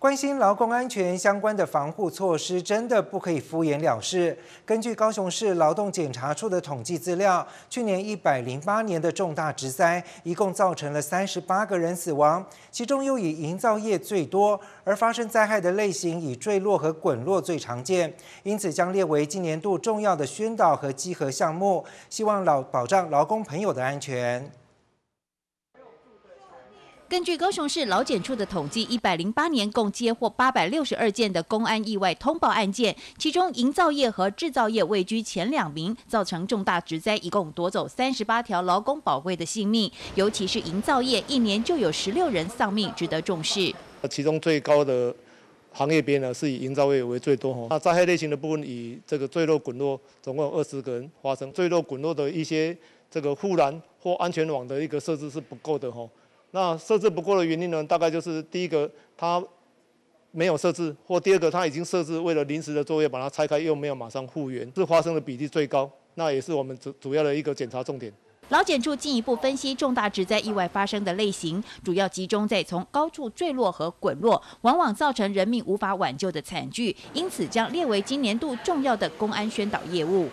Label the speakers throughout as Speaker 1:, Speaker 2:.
Speaker 1: 关心劳工安全相关的防护措施真的不可以敷衍了事。根据高雄市劳动检查处的统计资料，去年一百零八年的重大职灾，一共造成了三十八个人死亡，其中又以营造业最多。而发生灾害的类型以坠落和滚落最常见，因此将列为今年度重要的宣导和稽核项目，希望老保障劳工朋友的安全。
Speaker 2: 根据高雄市劳检处的统计，一百零八年共接获八百六十二件的公安意外通报案件，其中营造业和制造业位居前两名，造成重大职灾，一共夺走三十八条劳工宝贵的性命。尤其是营造业，一年就有十六人丧命，值得重视。
Speaker 3: 其中最高的行业边呢，是以营造业为最多。哈，那灾害类型的部分，以这个坠落滚落，总共有二十个人发生坠落滚落的一些这个护栏或安全网的一个设置是不够的，哈。那设置不过的原因呢？大概就是第一个，它没有设置，或第二个，它已经设置，为了临时的作业把它拆开，又没有马上复原，是发生的比例最高。那也是我们主主要的一个检查重点。
Speaker 2: 老检处进一步分析重大职灾意外发生的类型，主要集中在从高处坠落和滚落，往往造成人命无法挽救的惨剧，因此将列为今年度重要的公
Speaker 3: 安宣导业务。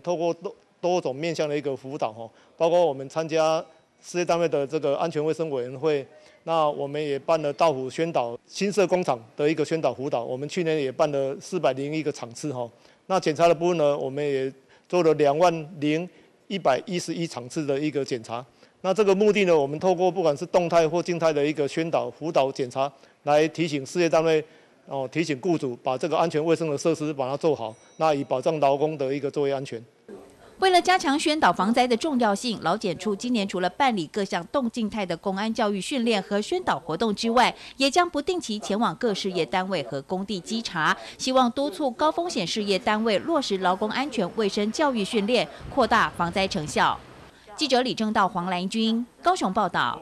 Speaker 3: 透过多多种面向的一个辅导哈，包括我们参加。事业单位的这个安全卫生委员会，那我们也办了道府宣导，新设工厂的一个宣导辅导。我们去年也办了四百零一个场次哈。那检查的部分呢，我们也做了两万零一百一十一场次的一个检查。那这个目的呢，我们透过不管是动态或静态的一个宣导辅导检查，来提醒事业单位，哦，提醒雇主把这个安全卫生的设施把它做好，那以保障劳工的一个作业安全。
Speaker 2: 为了加强宣导防灾的重要性，老检处今年除了办理各项动静态的公安教育训练和宣导活动之外，也将不定期前往各事业单位和工地稽查，希望督促高风险事业单位落实劳工安全卫生教育训练，扩大防灾成效。记者李正道、黄兰君，高雄报道。